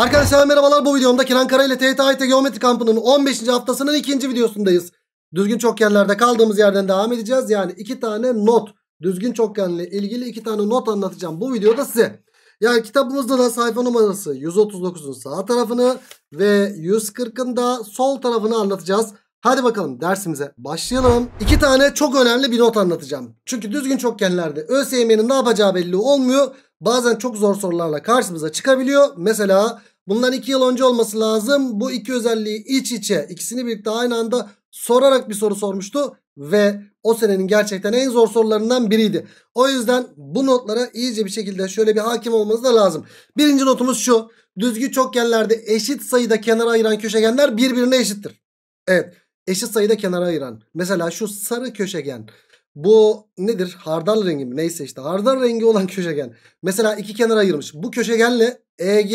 Arkadaşlar merhabalar bu videomda Kenan Kara ile TYT Geometri Kampı'nın 15. haftasının ikinci videosundayız. Düzgün çokgenlerde kaldığımız yerden devam edeceğiz. Yani iki tane not, düzgün çokgenle ilgili iki tane not anlatacağım bu videoda size. Yani kitabımızda da sayfa numarası 139'un sağ tarafını ve 140'ın da sol tarafını anlatacağız. Hadi bakalım dersimize başlayalım. İki tane çok önemli bir not anlatacağım. Çünkü düzgün çokgenlerde ÖSYM'nin ne yapacağı belli olmuyor. Bazen çok zor sorularla karşımıza çıkabiliyor. Mesela Bundan 2 yıl önce olması lazım. Bu iki özelliği iç içe ikisini birlikte aynı anda sorarak bir soru sormuştu. Ve o senenin gerçekten en zor sorularından biriydi. O yüzden bu notlara iyice bir şekilde şöyle bir hakim olmanız da lazım. Birinci notumuz şu. Düzgü çokgenlerde eşit sayıda kenara ayıran köşegenler birbirine eşittir. Evet eşit sayıda kenara ayıran. Mesela şu sarı köşegen. Bu nedir? Hardal rengi mi? Neyse işte hardal rengi olan köşegen. Mesela iki kenara ayırmış. Bu köşegenle EG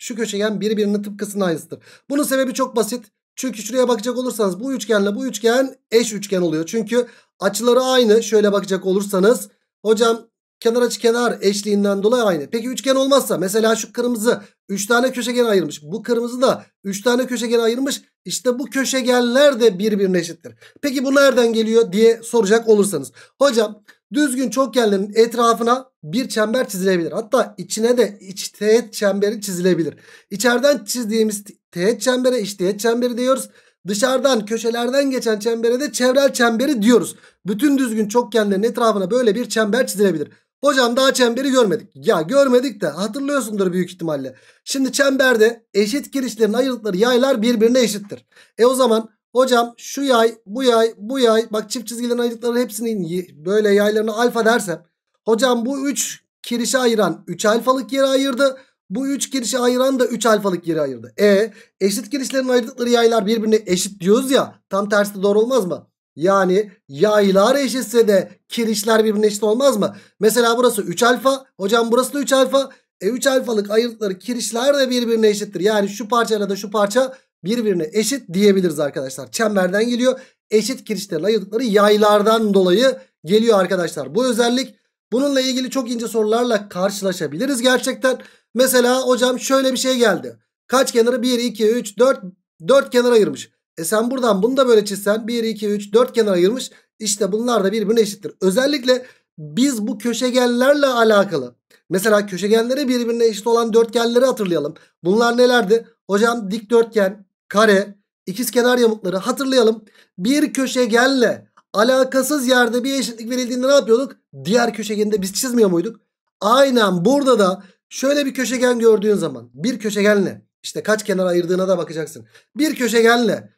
şu köşegen birbirinin tıpkısına aynısıdır. Bunun sebebi çok basit. Çünkü şuraya bakacak olursanız bu üçgenle bu üçgen eş üçgen oluyor. Çünkü açıları aynı. Şöyle bakacak olursanız hocam kenar açı kenar eşliğinden dolayı aynı. Peki üçgen olmazsa mesela şu kırmızı 3 tane köşegen ayırmış. Bu kırmızı da 3 tane köşegen ayırmış. İşte bu köşegenler de birbirine eşittir. Peki bu nereden geliyor diye soracak olursanız. Hocam Düzgün çokgenlerin etrafına bir çember çizilebilir. Hatta içine de iç teğet çemberi çizilebilir. İçeriden çizdiğimiz teğet çembere iç teğet çemberi diyoruz. Dışarıdan köşelerden geçen çembere de çevrel çemberi diyoruz. Bütün düzgün çokgenlerin etrafına böyle bir çember çizilebilir. Hocam daha çemberi görmedik. Ya görmedik de hatırlıyorsundur büyük ihtimalle. Şimdi çemberde eşit girişlerin ayırdıkları yaylar birbirine eşittir. E o zaman Hocam şu yay, bu yay, bu yay. Bak çift çizgilerin ayırdıkları hepsinin böyle yaylarını alfa dersem. Hocam bu 3 kirişi ayıran 3 alfalık yeri ayırdı. Bu 3 kirişi ayıran da 3 alfalık yeri ayırdı. E eşit kirişlerin ayırdıkları yaylar birbirine eşit diyoruz ya. Tam tersi de doğru olmaz mı? Yani yaylar eşitse de kirişler birbirine eşit olmaz mı? Mesela burası 3 alfa. Hocam burası da 3 alfa. E 3 alfalık ayırdıkları kirişler de birbirine eşittir. Yani şu parçayla da şu parça birbirine eşit diyebiliriz arkadaşlar. Çemberden geliyor. Eşit kirişlerle ayırdıkları yaylardan dolayı geliyor arkadaşlar. Bu özellik bununla ilgili çok ince sorularla karşılaşabiliriz gerçekten. Mesela hocam şöyle bir şey geldi. Kaç kenarı? 1, 2, 3, 4. 4 kenara ayırmış. E sen buradan bunu da böyle çizsen 1, 2, 3, 4 kenar ayırmış. İşte bunlar da birbirine eşittir. Özellikle biz bu köşegenlerle alakalı. Mesela köşegenlere birbirine eşit olan dörtgenleri hatırlayalım. Bunlar nelerdi? Hocam dikdörtgen, kare, ikizkenar yamukları hatırlayalım. Bir köşegenle alakasız yerde bir eşitlik verildiğinde ne yapıyorduk? Diğer köşegeninde biz çizmiyor muyduk? Aynen burada da şöyle bir köşegen gördüğün zaman bir köşegenle işte kaç kenar ayırdığına da bakacaksın. Bir köşegenle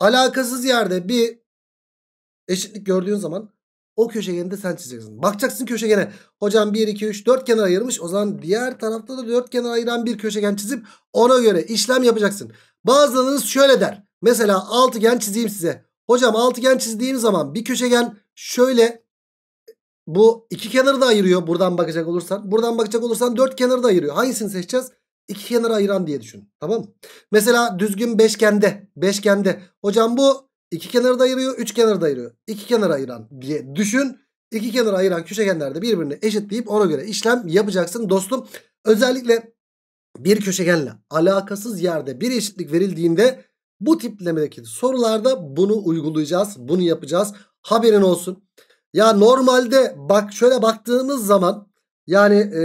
alakasız yerde bir eşitlik gördüğün zaman o köşegeni de sen çizeceksin. Bakacaksın köşegene. Hocam 1, 2, 3, 4 kenar ayırmış. O zaman diğer tarafta da 4 kenar ayıran bir köşegen çizip ona göre işlem yapacaksın. Bazılarınız şöyle der. Mesela altıgen çizeyim size. Hocam altıgen çizdiğim zaman bir köşegen şöyle bu iki kenarı da ayırıyor buradan bakacak olursan. Buradan bakacak olursan dört kenarı da ayırıyor. Hangisini seçeceğiz? İki kenarı ayıran diye düşün. Tamam mı? Mesela düzgün beşgende. Beşgende. Hocam bu iki kenarı da ayırıyor. Üç kenarı da ayırıyor. İki kenarı ayıran diye düşün. İki kenarı ayıran köşegenler de birbirini eşitleyip ona göre işlem yapacaksın dostum. Özellikle bir köşegenle alakasız yerde bir eşitlik verildiğinde bu tiplemedeki sorularda bunu uygulayacağız. Bunu yapacağız. Haberin olsun. Ya normalde bak şöyle baktığımız zaman yani e,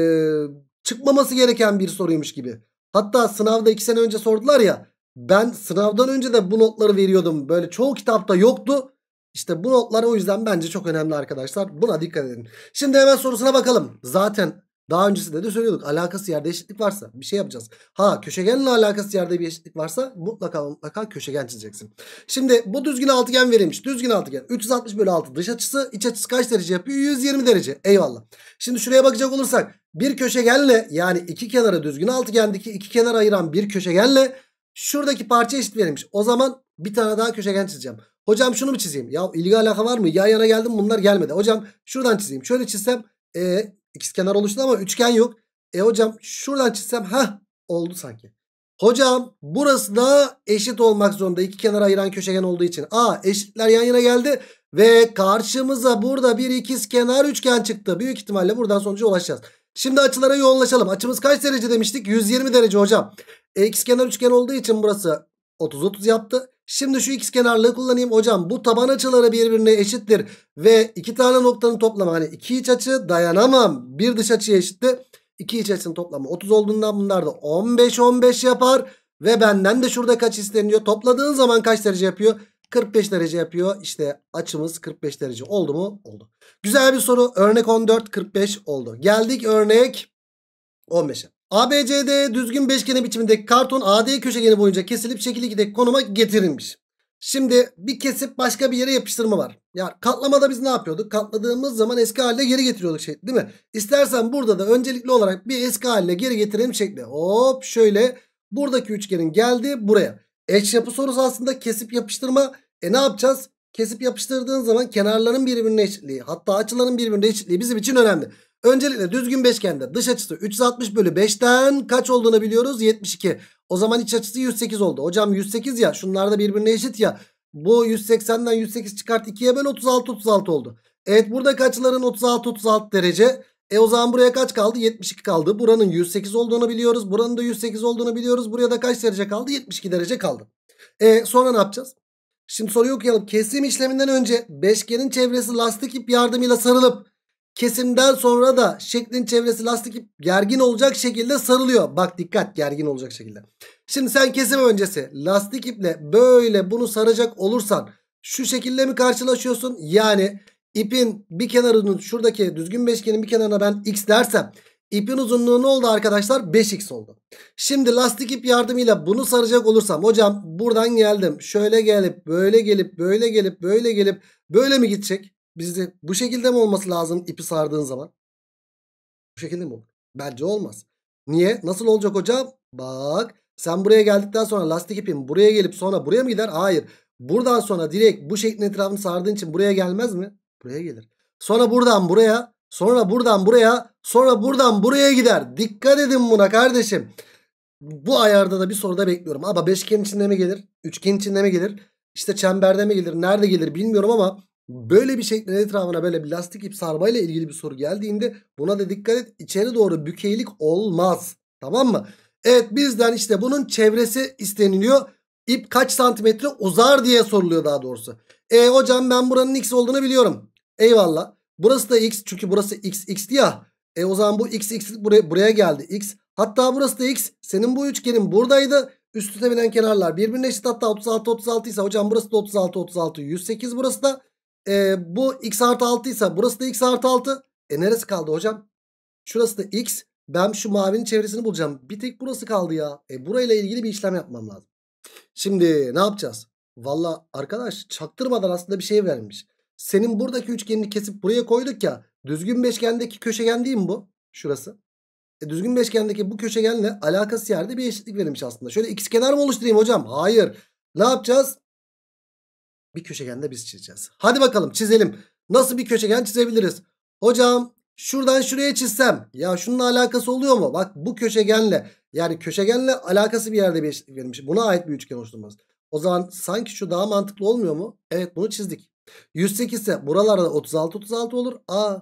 çıkmaması gereken bir soruymuş gibi. Hatta sınavda iki sene önce sordular ya. Ben sınavdan önce de bu notları veriyordum. Böyle çoğu kitapta yoktu. İşte bu notlar o yüzden bence çok önemli arkadaşlar. Buna dikkat edin. Şimdi hemen sorusuna bakalım. Zaten daha öncesinde de söylüyorduk. Alakası yerde eşitlik varsa bir şey yapacağız. Ha köşegenle alakası yerde bir eşitlik varsa mutlaka mutlaka köşegen çizeceksin. Şimdi bu düzgün altıgen verilmiş. Düzgün altıgen. 360 bölü 6 dış açısı. iç açısı kaç derece yapıyor? 120 derece. Eyvallah. Şimdi şuraya bakacak olursak bir köşegenle yani iki kenara düzgün altıgendeki iki kenara ayıran bir köşegenle şuradaki parça eşit verilmiş. O zaman bir tane daha köşegen çizeceğim. Hocam şunu mu çizeyim? Ya ilgi alaka var mı? Yan yana geldim bunlar gelmedi. Hocam şuradan çizeyim. Şöyle çizsem e, İkizkenar oluştu ama üçgen yok. E hocam şuradan çizsem ha oldu sanki. Hocam burası da eşit olmak zorunda. İki kenara ayıran köşegen olduğu için. A eşitler yan yana geldi. Ve karşımıza burada bir ikiz kenar üçgen çıktı. Büyük ihtimalle buradan sonuca ulaşacağız. Şimdi açılara yoğunlaşalım. Açımız kaç derece demiştik? 120 derece hocam. E, ikiz kenar üçgen olduğu için burası 30-30 yaptı. Şimdi şu x kenarlığı kullanayım. Hocam bu taban açıları birbirine eşittir. Ve iki tane noktanın toplamı hani iki iç açı dayanamam. Bir dış açıya eşitti. İki iç açının toplamı 30 olduğundan bunlar da 15-15 yapar. Ve benden de şurada kaç isteniyor. Topladığın zaman kaç derece yapıyor? 45 derece yapıyor. İşte açımız 45 derece oldu mu? Oldu. Güzel bir soru. Örnek 14, 45 oldu. Geldik örnek 15'e. ABCD düzgün beşgeni biçimindeki karton AD köşegeni boyunca kesilip şekil 2'deki konuma getirilmiş. Şimdi bir kesip başka bir yere yapıştırma var. Ya katlamada biz ne yapıyorduk? Katladığımız zaman eski haline geri getiriyorduk şey değil mi? İstersen burada da öncelikli olarak bir eski haline geri getirelim şekli. Hop şöyle buradaki üçgenin geldi buraya. Eş yapı sorusu aslında kesip yapıştırma. E ne yapacağız? Kesip yapıştırdığın zaman kenarların birbirine eşitliği hatta açıların birbirine eşitliği bizim için önemli. Öncelikle düzgün beşgende dış açısı 360 bölü 5'ten kaç olduğunu biliyoruz? 72. O zaman iç açısı 108 oldu. Hocam 108 ya şunlar da birbirine eşit ya. Bu 180'den 108 çıkart 2'ye ben 36 36 oldu. Evet burada kaçların 36 36 derece. E o zaman buraya kaç kaldı? 72 kaldı. Buranın 108 olduğunu biliyoruz. Buranın da 108 olduğunu biliyoruz. Buraya da kaç derece kaldı? 72 derece kaldı. E sonra ne yapacağız? Şimdi soruyu okuyalım. Kesim işleminden önce beşgenin çevresi lastik ip yardımıyla sarılıp Kesimden sonra da şeklin çevresi lastik ip gergin olacak şekilde sarılıyor. Bak dikkat gergin olacak şekilde. Şimdi sen kesim öncesi lastik iple böyle bunu saracak olursan şu şekilde mi karşılaşıyorsun? Yani ipin bir kenarının şuradaki düzgün beşgenin bir kenarına ben x dersem ipin uzunluğu ne oldu arkadaşlar? 5x oldu. Şimdi lastik ip yardımıyla bunu saracak olursam hocam buradan geldim. Şöyle gelip böyle gelip böyle gelip böyle gelip böyle mi gidecek? Bizde bu şekilde mi olması lazım ipi sardığın zaman? Bu şekilde mi olur? Bence olmaz. Niye? Nasıl olacak hocam? Bak sen buraya geldikten sonra lastik ipin buraya gelip sonra buraya mı gider? Hayır. Buradan sonra direkt bu şeklin etrafını sardığın için buraya gelmez mi? Buraya gelir. Sonra buradan buraya. Sonra buradan buraya. Sonra buradan buraya gider. Dikkat edin buna kardeşim. Bu ayarda da bir soruda bekliyorum. Ama beşgen içinde mi gelir? Üçgen içinde mi gelir? İşte çemberde mi gelir? Nerede gelir bilmiyorum ama böyle bir şeklin etrafına böyle bir lastik ip sarmayla ilgili bir soru geldiğinde buna da dikkat et. İçeri doğru bükeylik olmaz. Tamam mı? Evet bizden işte bunun çevresi isteniliyor. İp kaç santimetre uzar diye soruluyor daha doğrusu. E hocam ben buranın x olduğunu biliyorum. Eyvallah. Burası da x çünkü burası x x ya. E o zaman bu x x buraya, buraya geldi x. Hatta burası da x. Senin bu üçgenin buradaydı. Üst üste binen kenarlar birbirine eşit hatta 36 36 ise hocam burası da 36 36 108 burası da e, bu x artı 6 ise burası da x artı 6. E neresi kaldı hocam? Şurası da x. Ben şu mavinin çevresini bulacağım. Bir tek burası kaldı ya. E burayla ilgili bir işlem yapmam lazım. Şimdi ne yapacağız? Valla arkadaş çaktırmadan aslında bir şey vermiş. Senin buradaki üçgenini kesip buraya koyduk ya. Düzgün beşgendeki köşegen değil mi bu? Şurası. E, düzgün beşgendeki bu köşegenle alakası yerde bir eşitlik verilmiş aslında. Şöyle x kenar mı oluşturayım hocam? Hayır. Ne yapacağız? bir köşegen biz çizeceğiz. Hadi bakalım çizelim. Nasıl bir köşegen çizebiliriz? Hocam şuradan şuraya çizsem. Ya şunun alakası oluyor mu? Bak bu köşegenle yani köşegenle alakası bir yerde bir verilmiş. Buna ait bir üçgen oluşturmaz. O zaman sanki şu daha mantıklı olmuyor mu? Evet bunu çizdik. 108 ise buralarda 36-36 olur. A,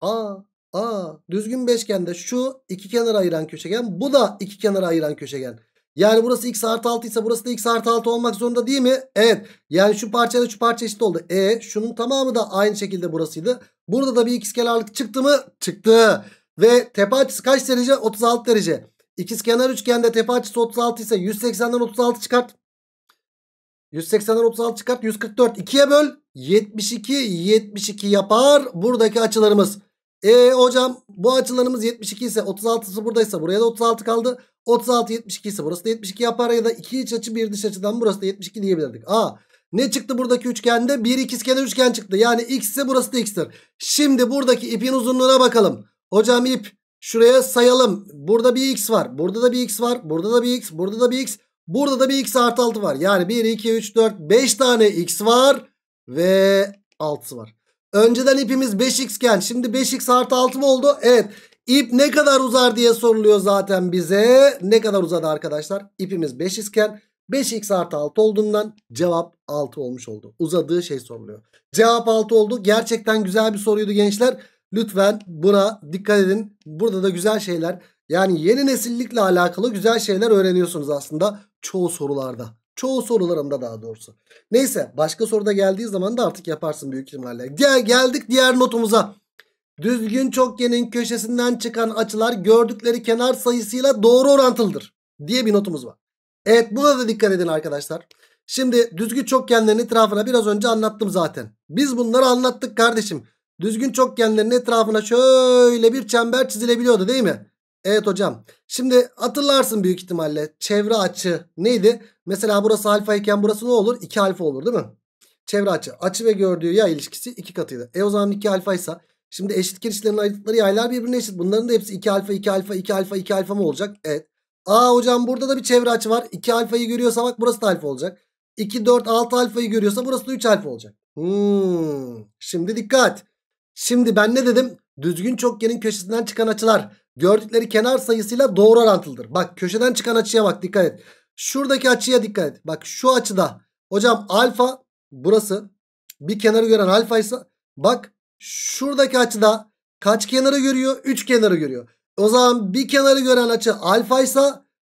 A, A. Düzgün beşgende şu iki kenara ayıran köşegen. Bu da iki kenara ayıran köşegen. Yani burası x artı 6 ise burası da x artı 6 olmak zorunda değil mi? Evet. Yani şu parça parçayla şu parça eşit oldu. E şunun tamamı da aynı şekilde burasıydı. Burada da bir ikizkenarlık çıktı mı? Çıktı. Ve tepe açısı kaç derece? 36 derece. İkizkenar üçgende tepe açısı 36 ise 180'den 36 çıkart. 180'den 36 çıkart. 144. 2'ye böl. 72. 72 yapar. Buradaki açılarımız. E hocam bu açılarımız 72 ise 36'sı buradaysa buraya da 36 kaldı. 36 72 ise burası da 72 yapar ya da iki iç açı bir dış açıdan burası da 72 diyebilirdik. A ne çıktı buradaki üçgende? Bir ikizkenar üçgen çıktı. Yani x ise burası da x'tir. Şimdi buradaki ipin uzunluğuna bakalım. Hocam ip şuraya sayalım. Burada bir x var. Burada da bir x var. Burada da bir x. Burada da bir x. Burada da bir x artı 6 var. Yani 1, 2, 3, 4, 5 tane x var. Ve 6'sı var. Önceden ipimiz 5x iken şimdi 5x artı 6 mı oldu? Evet. İp ne kadar uzar diye soruluyor zaten bize. Ne kadar uzadı arkadaşlar? İpimiz 5 iken 5x artı 6 olduğundan cevap 6 olmuş oldu. Uzadığı şey soruluyor. Cevap 6 oldu. Gerçekten güzel bir soruydu gençler. Lütfen buna dikkat edin. Burada da güzel şeyler yani yeni nesillikle alakalı güzel şeyler öğreniyorsunuz aslında çoğu sorularda. Çoğu sorularımda daha doğrusu. Neyse başka soruda geldiği zaman da artık yaparsın büyük ihtimalle. Diğer, geldik diğer notumuza. Düzgün çokgenin köşesinden çıkan açılar gördükleri kenar sayısıyla doğru orantılıdır diye bir notumuz var. Evet buna da dikkat edin arkadaşlar. Şimdi düzgün çokgenlerin etrafına biraz önce anlattım zaten. Biz bunları anlattık kardeşim. Düzgün çokgenlerin etrafına şöyle bir çember çizilebiliyordu değil mi? Evet hocam. Şimdi hatırlarsın büyük ihtimalle çevre açı neydi? Mesela burası alfa iken burası ne olur? 2 alfa olur değil mi? Çevre açı. Açı ve gördüğü yay ilişkisi 2 katıydı. E o zaman 2 alfaysa şimdi eşit kirişlerin ayırdıkları yaylar birbirine eşit. Bunların da hepsi 2 alfa 2 alfa 2 alfa 2 alfa mı olacak? Evet. Aa hocam burada da bir çevre açı var. 2 alfayı görüyorsa bak burası da alfa olacak. 2 4 6 alfayı görüyorsa burası da 3 alfa olacak. Hmm. Şimdi dikkat. Şimdi ben ne dedim? Düzgün çokgenin köşesinden çıkan açılar gördükleri kenar sayısıyla doğru orantılıdır. Bak köşeden çıkan açıya bak dikkat et. Şuradaki açıya dikkat et. Bak şu açıda hocam alfa burası bir kenarı gören alfa ise bak şuradaki açıda kaç kenarı görüyor? 3 kenarı görüyor. O zaman bir kenarı gören açı alfa ise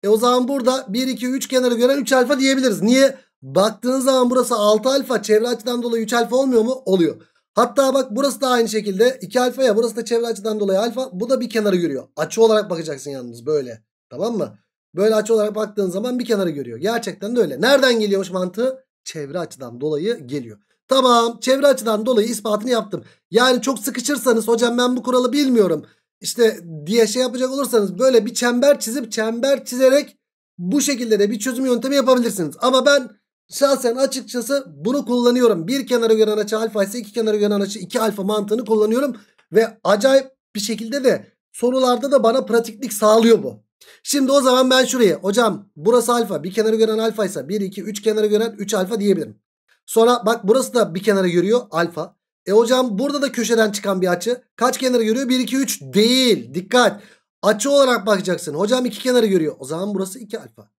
e o zaman burada 1 2 3 kenarı gören 3 alfa diyebiliriz. Niye? Baktığınız zaman burası 6 alfa çevre açıdan dolayı 3 alfa olmuyor mu? Oluyor. Hatta bak burası da aynı şekilde 2 alfa ya burası da çevre açıdan dolayı alfa. Bu da bir kenarı görüyor. Açı olarak bakacaksın yalnız böyle. Tamam mı? Böyle açı olarak baktığın zaman bir kenarı görüyor. Gerçekten de öyle. Nereden geliyormuş mantığı? Çevre açıdan dolayı geliyor. Tamam çevre açıdan dolayı ispatını yaptım. Yani çok sıkışırsanız hocam ben bu kuralı bilmiyorum. İşte diye şey yapacak olursanız böyle bir çember çizip çember çizerek bu şekilde de bir çözüm yöntemi yapabilirsiniz. Ama ben Şahsen açıkçası bunu kullanıyorum. Bir kenara gören açı alfa ise iki kenara gören açı iki alfa mantığını kullanıyorum. Ve acayip bir şekilde de sorularda da bana pratiklik sağlıyor bu. Şimdi o zaman ben şuraya hocam burası alfa bir kenara gören alfa ise 1 2 3 kenara gören 3 alfa diyebilirim. Sonra bak burası da bir kenara görüyor alfa. E hocam burada da köşeden çıkan bir açı kaç kenara görüyor 1 2 3 değil dikkat açı olarak bakacaksın hocam iki kenarı görüyor o zaman burası 2 alfa.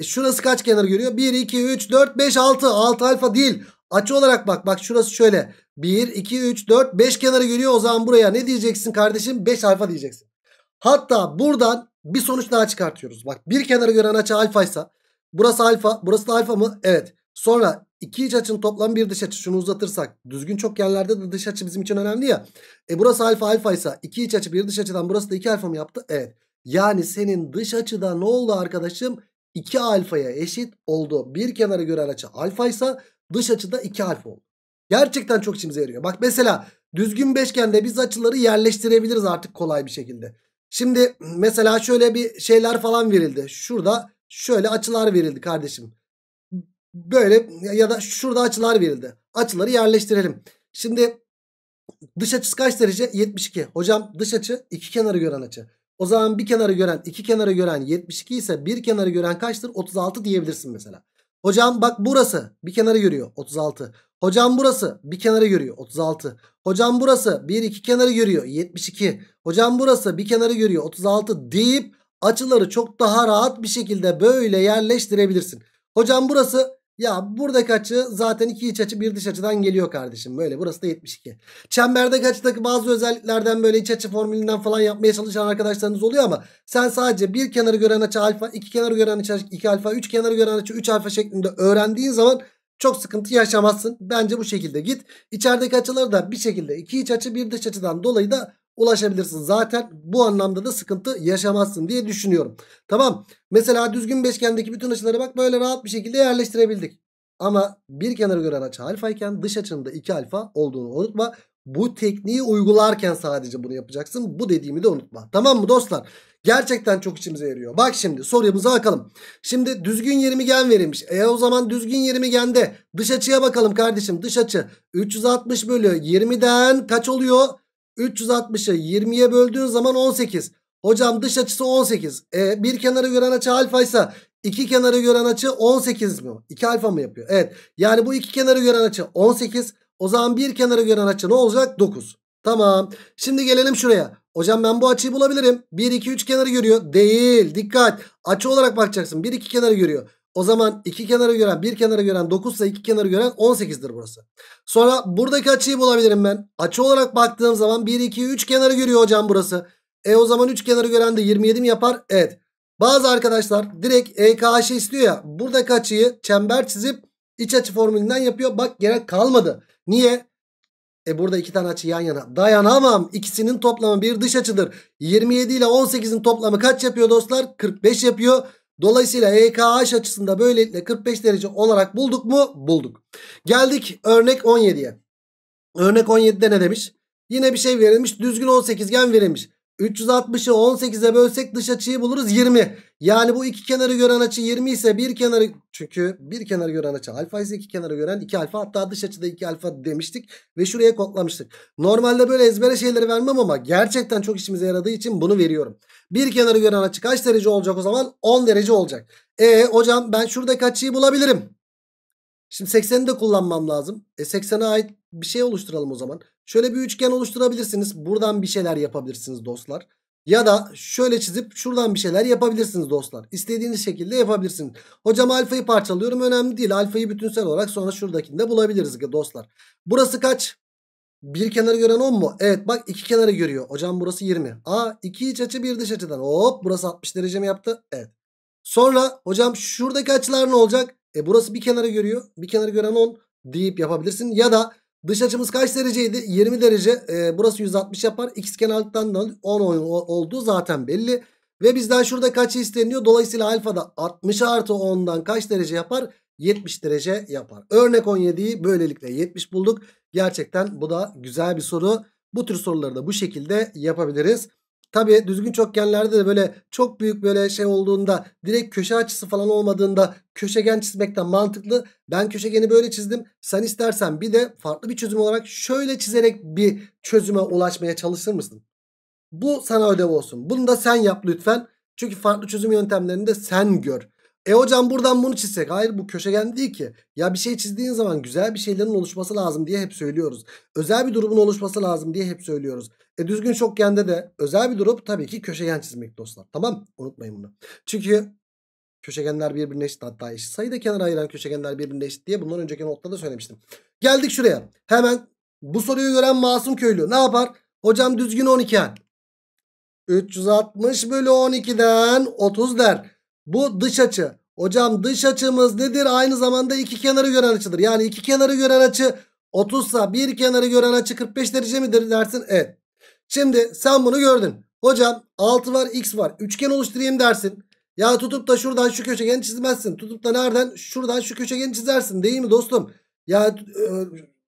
E şurası kaç kenar görüyor? 1, 2, 3, 4, 5, 6. 6 alfa değil. Açı olarak bak. Bak şurası şöyle. 1, 2, 3, 4, 5 kenarı görüyor. O zaman buraya ne diyeceksin kardeşim? 5 alfa diyeceksin. Hatta buradan bir sonuç daha çıkartıyoruz. Bak bir kenarı gören açı alfaysa. Burası alfa. Burası da alfa mı? Evet. Sonra iki iç açının toplam bir dış açı. Şunu uzatırsak. Düzgün çok çokgenlerde de dış açı bizim için önemli ya. E burası alfa alfaysa. iki iç açı bir dış açıdan burası da iki alfa mı yaptı? Evet. Yani senin dış açıda ne oldu arkadaşım? 2 alfaya eşit oldu. Bir kenara göre açı alfa ise dış açıda 2 alfa oldu. Gerçekten çok işimize yarıyor. Bak mesela düzgün beşgende biz açıları yerleştirebiliriz artık kolay bir şekilde. Şimdi mesela şöyle bir şeyler falan verildi. Şurada şöyle açılar verildi kardeşim. Böyle ya da şurada açılar verildi. Açıları yerleştirelim. Şimdi dış açısı kaç derece? 72. Hocam dış açı iki kenarı gören açı. O zaman bir kenarı gören iki kenarı gören 72 ise bir kenarı gören kaçtır? 36 diyebilirsin mesela. Hocam bak burası bir kenarı görüyor 36. Hocam burası bir kenarı görüyor 36. Hocam burası bir iki kenarı görüyor 72. Hocam burası bir kenarı görüyor 36 deyip açıları çok daha rahat bir şekilde böyle yerleştirebilirsin. Hocam burası ya buradaki açı zaten iki iç açı bir dış açıdan geliyor kardeşim. Böyle burası da 72. Çemberdeki açıdaki bazı özelliklerden böyle iç açı formülünden falan yapmaya çalışan arkadaşlarınız oluyor ama sen sadece bir kenarı gören açı alfa, iki kenarı gören açı iki alfa, üç kenarı gören açı üç alfa şeklinde öğrendiğin zaman çok sıkıntı yaşamazsın. Bence bu şekilde git. İçerideki açıları da bir şekilde iki iç açı bir dış açıdan dolayı da ulaşabilirsin. Zaten bu anlamda da sıkıntı yaşamazsın diye düşünüyorum. Tamam. Mesela düzgün beşgendeki bütün açıları bak böyle rahat bir şekilde yerleştirebildik. Ama bir kenara göre açı alfa iken dış açında 2 alfa olduğunu unutma. Bu tekniği uygularken sadece bunu yapacaksın. Bu dediğimi de unutma. Tamam mı dostlar? Gerçekten çok içimize yarıyor. Bak şimdi sorumuza bakalım. Şimdi düzgün 20 gen verilmiş. E o zaman düzgün 20 gende dış açıya bakalım kardeşim. Dış açı 360 bölü 20'den kaç oluyor? 360'ı 20'ye böldüğün zaman 18. Hocam dış açısı 18. E, bir kenarı gören açı alfa ise iki kenarı gören açı 18 mi? 2 alfa mı yapıyor? Evet. Yani bu iki kenarı gören açı 18. O zaman bir kenarı gören açı ne olacak? 9. Tamam. Şimdi gelelim şuraya. Hocam ben bu açıyı bulabilirim. 1, 2, 3 kenarı görüyor. Değil. Dikkat. Açı olarak bakacaksın. 1, 2 kenarı görüyor. O zaman iki kenarı gören bir kenarı gören 9 ise iki kenarı gören 18'dir burası. Sonra buradaki açıyı bulabilirim ben. Açı olarak baktığım zaman 1, 2, 3 kenarı görüyor hocam burası. E o zaman 3 kenarı gören de 27 mi yapar? Evet. Bazı arkadaşlar direkt EKH istiyor ya. Buradaki açıyı çember çizip iç açı formülünden yapıyor. Bak gerek kalmadı. Niye? E burada iki tane açı yan yana. Dayanamam. İkisinin toplamı bir dış açıdır. 27 ile 18'in toplamı kaç yapıyor dostlar? 45 yapıyor. Dolayısıyla EKH açısında böylelikle 45 derece olarak bulduk mu? Bulduk. Geldik örnek 17'ye. Örnek 17'de ne demiş? Yine bir şey verilmiş. Düzgün 18 gen verilmiş. 360'ı 18'e bölsek dış açıyı buluruz 20. Yani bu iki kenarı gören açı 20 ise bir kenarı çünkü bir kenarı gören açı alfa ise iki kenarı gören 2 alfa hatta dış açıda 2 alfa demiştik ve şuraya kodlamıştık. Normalde böyle ezbere şeyleri vermem ama gerçekten çok işimize yaradığı için bunu veriyorum. Bir kenarı gören açı kaç derece olacak o zaman? 10 derece olacak. E hocam ben şuradaki açıyı bulabilirim. Şimdi 80'i de kullanmam lazım. E 80'e ait bir şey oluşturalım o zaman. Şöyle bir üçgen oluşturabilirsiniz. Buradan bir şeyler yapabilirsiniz dostlar. Ya da şöyle çizip şuradan bir şeyler yapabilirsiniz dostlar. İstediğiniz şekilde yapabilirsiniz. Hocam alfayı parçalıyorum önemli değil. Alfayı bütünsel olarak sonra şuradakini de bulabiliriz dostlar. Burası kaç? Bir kenarı gören 10 mu? Evet bak iki kenarı görüyor. Hocam burası 20. Aa iki iç açı bir dış açıdan. Hop burası 60 derece mi yaptı? Evet. Sonra hocam şuradaki açılar ne olacak? E burası bir kenarı görüyor. Bir kenarı gören 10 deyip yapabilirsin. Ya da dış açımız kaç dereceydi? 20 derece. E, burası 160 yapar. X kenarlıktan da 10 olduğu zaten belli. Ve bizden şurada kaç isteniyor? Dolayısıyla alfada 60 artı 10'dan kaç derece yapar? 70 derece yapar. Örnek 17'yi böylelikle 70 bulduk. Gerçekten bu da güzel bir soru. Bu tür soruları da bu şekilde yapabiliriz. Tabi düzgün çokgenlerde de böyle çok büyük böyle şey olduğunda direkt köşe açısı falan olmadığında köşegen çizmekten mantıklı. Ben köşegeni böyle çizdim. Sen istersen bir de farklı bir çözüm olarak şöyle çizerek bir çözüme ulaşmaya çalışır mısın? Bu sana ödev olsun. Bunu da sen yap lütfen. Çünkü farklı çözüm yöntemlerini de sen gör. E hocam buradan bunu çizsek. Hayır bu köşegen değil ki. Ya bir şey çizdiğin zaman güzel bir şeylerin oluşması lazım diye hep söylüyoruz. Özel bir durumun oluşması lazım diye hep söylüyoruz. E düzgün şokgende de özel bir durum tabii ki köşegen çizmek dostlar. Tamam unutmayın bunu. Çünkü köşegenler birbirine eşit hatta eşit sayıda kenara ayıran köşegenler birbirine eşit diye bundan önceki notta da söylemiştim. Geldik şuraya. Hemen bu soruyu gören masum köylü ne yapar? Hocam düzgün 12 360 er. bölü 12'den 30 der. Bu dış açı. Hocam dış açımız nedir? Aynı zamanda iki kenarı gören açıdır. Yani iki kenarı gören açı 30 sa bir kenarı gören açı 45 derece midir dersin? Evet. Şimdi sen bunu gördün. Hocam 6 var x var. Üçgen oluşturayım dersin. Ya tutup da şuradan şu köşegeni çizmezsin. Tutup da nereden? Şuradan şu köşegeni çizersin değil mi dostum? Ya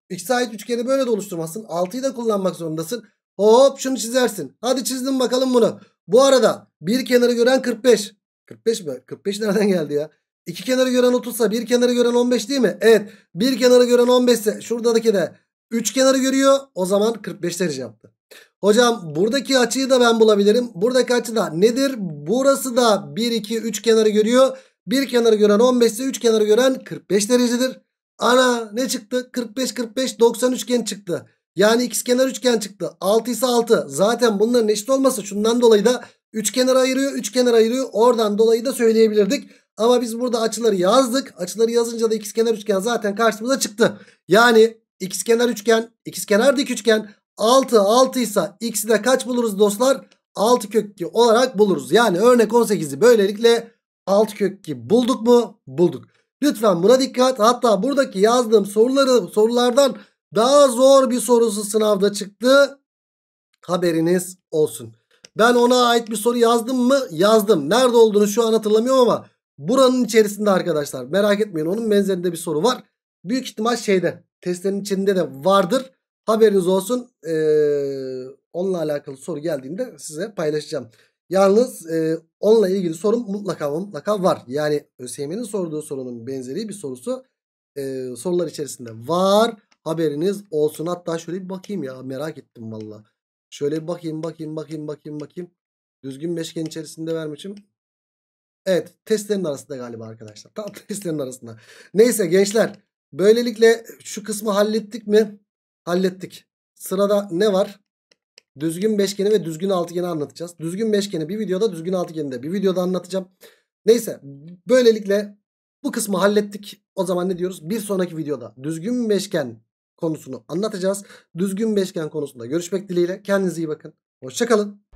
e, x'e üçgeni böyle de oluşturmazsın. 6'yı da kullanmak zorundasın. Hop şunu çizersin. Hadi çizdim bakalım bunu. Bu arada bir kenarı gören 45. 45 mi? 45 nereden geldi ya? İki kenarı gören 30sa, bir kenarı gören 15 değil mi? Evet. Bir kenarı gören 15 ise şuradaki de 3 kenarı görüyor. O zaman 45 derece yaptı. Hocam buradaki açıyı da ben bulabilirim. Buradaki açı da nedir? Burası da 1, 2, 3 kenarı görüyor. Bir kenarı gören 15 ise 3 kenarı gören 45 derecedir. Ana ne çıktı? 45, 45, 90 üçgen çıktı. Yani x kenar üçgen çıktı. 6 ise 6. Zaten bunların eşit olması şundan dolayı da Üç kenara ayırıyor, üç kenara ayırıyor. Oradan dolayı da söyleyebilirdik. Ama biz burada açıları yazdık. Açıları yazınca da ikizkenar üçgen zaten karşımıza çıktı. Yani ikizkenar üçgen, ikizkenar dik üçgen 6 6 ise x'i de kaç buluruz dostlar? 6 kök 2 olarak buluruz. Yani örnek 18'i böylelikle 6 kök 2 bulduk mu? Bulduk. Lütfen buna dikkat. Hatta buradaki yazdığım soruları sorulardan daha zor bir sorusu sınavda çıktı. Haberiniz olsun. Ben ona ait bir soru yazdım mı? Yazdım. Nerede olduğunu şu an hatırlamıyorum ama buranın içerisinde arkadaşlar. Merak etmeyin onun benzerinde bir soru var. Büyük ihtimal şeyde testlerin içinde de vardır. Haberiniz olsun. Ee, onunla alakalı soru geldiğinde size paylaşacağım. Yalnız e, onunla ilgili sorun mutlaka mutlaka var. Yani ÖSYM'nin sorduğu sorunun benzeri bir sorusu e, sorular içerisinde var. Haberiniz olsun. Hatta şöyle bir bakayım ya merak ettim valla. Şöyle bir bakayım bakayım bakayım bakayım bakayım. Düzgün beşgen içerisinde vermişim. Evet testlerin arasında galiba arkadaşlar. Tam testlerin arasında. Neyse gençler böylelikle şu kısmı hallettik mi? Hallettik. Sırada ne var? Düzgün beşgeni ve düzgün altıgeni anlatacağız. Düzgün beşgeni bir videoda düzgün altıgeni de bir videoda anlatacağım. Neyse böylelikle bu kısmı hallettik. O zaman ne diyoruz? Bir sonraki videoda düzgün beşgen konusunu anlatacağız. Düzgün beşgen konusunda görüşmek dileğiyle. Kendinize iyi bakın. Hoşçakalın.